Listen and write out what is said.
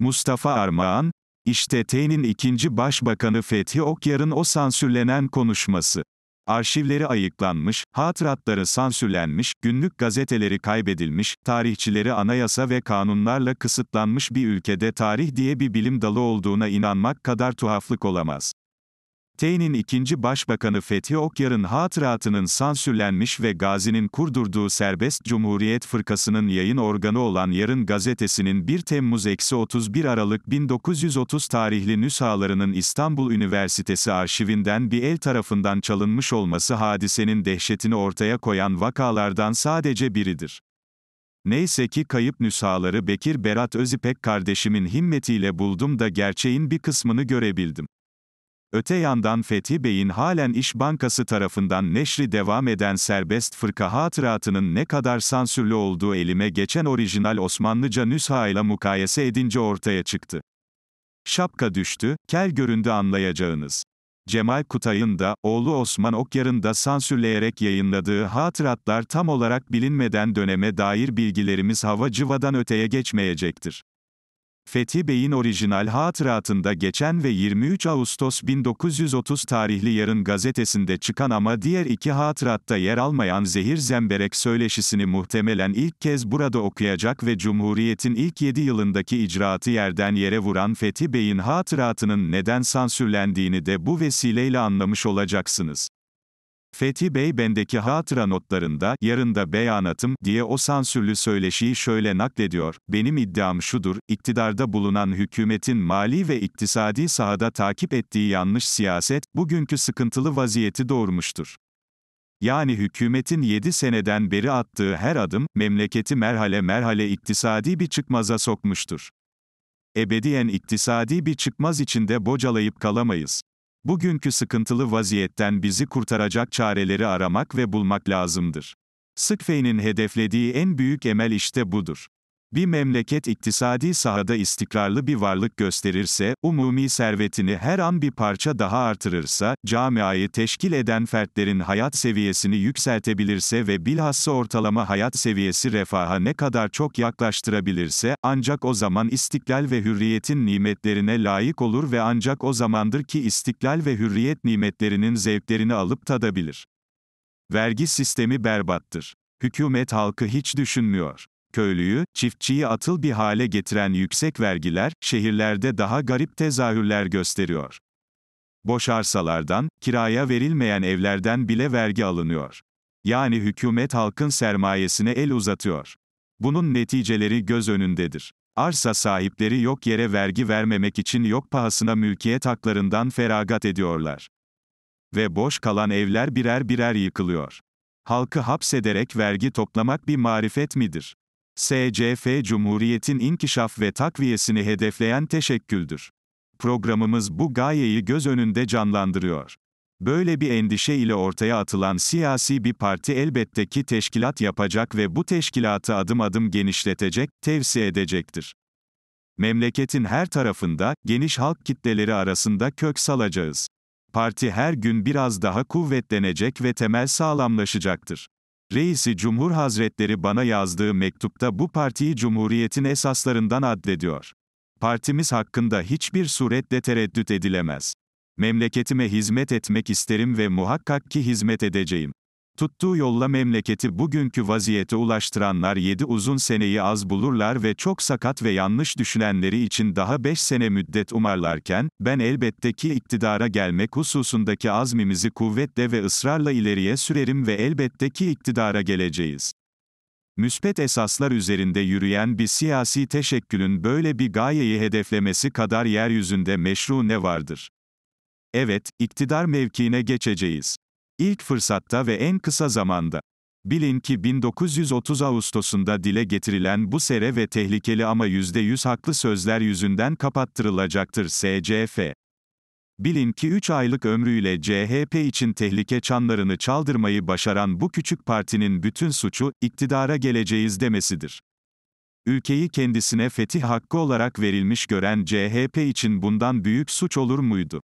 Mustafa Armağan, işte T'nin ikinci başbakanı Fethi Okyar'ın o sansürlenen konuşması. Arşivleri ayıklanmış, hatıratları sansürlenmiş, günlük gazeteleri kaybedilmiş, tarihçileri anayasa ve kanunlarla kısıtlanmış bir ülkede tarih diye bir bilim dalı olduğuna inanmak kadar tuhaflık olamaz. T'nin ikinci başbakanı Fethi Okyar'ın hatıratının sansürlenmiş ve Gazi'nin kurdurduğu Serbest Cumhuriyet Fırkası'nın yayın organı olan Yarın Gazetesi'nin 1 Temmuz-31 Aralık 1930 tarihli nüshalarının İstanbul Üniversitesi arşivinden bir el tarafından çalınmış olması hadisenin dehşetini ortaya koyan vakalardan sadece biridir. Neyse ki kayıp nüshaları Bekir Berat Özipek kardeşimin himmetiyle buldum da gerçeğin bir kısmını görebildim. Öte yandan Fethi Bey'in halen İş Bankası tarafından neşri devam eden serbest fırka hatıratının ne kadar sansürlü olduğu elime geçen orijinal Osmanlıca nüshayla mukayese edince ortaya çıktı. Şapka düştü, kel göründü anlayacağınız. Cemal Kutay'ın da, oğlu Osman Okyar'ın da sansürleyerek yayınladığı hatıratlar tam olarak bilinmeden döneme dair bilgilerimiz hava cıvadan öteye geçmeyecektir. Fethi Bey'in orijinal hatıratında geçen ve 23 Ağustos 1930 tarihli Yarın gazetesinde çıkan ama diğer iki hatıratta yer almayan Zehir Zemberek söyleşisini muhtemelen ilk kez burada okuyacak ve Cumhuriyet'in ilk 7 yılındaki icraatı yerden yere vuran Fethi Bey'in hatıratının neden sansürlendiğini de bu vesileyle anlamış olacaksınız. Fethi Bey bendeki hatıra notlarında, yarın da beyanatım, diye o sansürlü söyleşiyi şöyle naklediyor, benim iddiam şudur, iktidarda bulunan hükümetin mali ve iktisadi sahada takip ettiği yanlış siyaset, bugünkü sıkıntılı vaziyeti doğurmuştur. Yani hükümetin 7 seneden beri attığı her adım, memleketi merhale merhale iktisadi bir çıkmaza sokmuştur. Ebediyen iktisadi bir çıkmaz içinde bocalayıp kalamayız. Bugünkü sıkıntılı vaziyetten bizi kurtaracak çareleri aramak ve bulmak lazımdır. Sıkfey'nin hedeflediği en büyük emel işte budur. Bir memleket iktisadi sahada istikrarlı bir varlık gösterirse, umumi servetini her an bir parça daha artırırsa, camiayı teşkil eden fertlerin hayat seviyesini yükseltebilirse ve bilhassa ortalama hayat seviyesi refaha ne kadar çok yaklaştırabilirse, ancak o zaman istiklal ve hürriyetin nimetlerine layık olur ve ancak o zamandır ki istiklal ve hürriyet nimetlerinin zevklerini alıp tadabilir. Vergi sistemi berbattır. Hükümet halkı hiç düşünmüyor köylüyü, çiftçiyi atıl bir hale getiren yüksek vergiler, şehirlerde daha garip tezahürler gösteriyor. Boş arsalardan, kiraya verilmeyen evlerden bile vergi alınıyor. Yani hükümet halkın sermayesine el uzatıyor. Bunun neticeleri göz önündedir. Arsa sahipleri yok yere vergi vermemek için yok pahasına mülkiyet haklarından feragat ediyorlar. Ve boş kalan evler birer birer yıkılıyor. Halkı hapsederek vergi toplamak bir marifet midir? SCF Cumhuriyet'in inkişaf ve takviyesini hedefleyen teşekküldür. Programımız bu gayeyi göz önünde canlandırıyor. Böyle bir endişe ile ortaya atılan siyasi bir parti elbette ki teşkilat yapacak ve bu teşkilatı adım adım genişletecek, tevsi edecektir. Memleketin her tarafında, geniş halk kitleleri arasında kök salacağız. Parti her gün biraz daha kuvvetlenecek ve temel sağlamlaşacaktır. Reisi Cumhur Hazretleri bana yazdığı mektupta bu partiyi Cumhuriyet'in esaslarından addediyor. Partimiz hakkında hiçbir suretle tereddüt edilemez. Memleketime hizmet etmek isterim ve muhakkak ki hizmet edeceğim. Tuttuğu yolla memleketi bugünkü vaziyete ulaştıranlar 7 uzun seneyi az bulurlar ve çok sakat ve yanlış düşünenleri için daha 5 sene müddet umarlarken, ben elbette ki iktidara gelmek hususundaki azmimizi kuvvetle ve ısrarla ileriye sürerim ve elbette ki iktidara geleceğiz. Müspet esaslar üzerinde yürüyen bir siyasi teşekkülün böyle bir gayeyi hedeflemesi kadar yeryüzünde meşru ne vardır? Evet, iktidar mevkiine geçeceğiz. İlk fırsatta ve en kısa zamanda. Bilin ki 1930 Ağustos'unda dile getirilen bu sere ve tehlikeli ama %100 haklı sözler yüzünden kapattırılacaktır SCF. Bilin ki 3 aylık ömrüyle CHP için tehlike çanlarını çaldırmayı başaran bu küçük partinin bütün suçu, iktidara geleceğiz demesidir. Ülkeyi kendisine fetih hakkı olarak verilmiş gören CHP için bundan büyük suç olur muydu?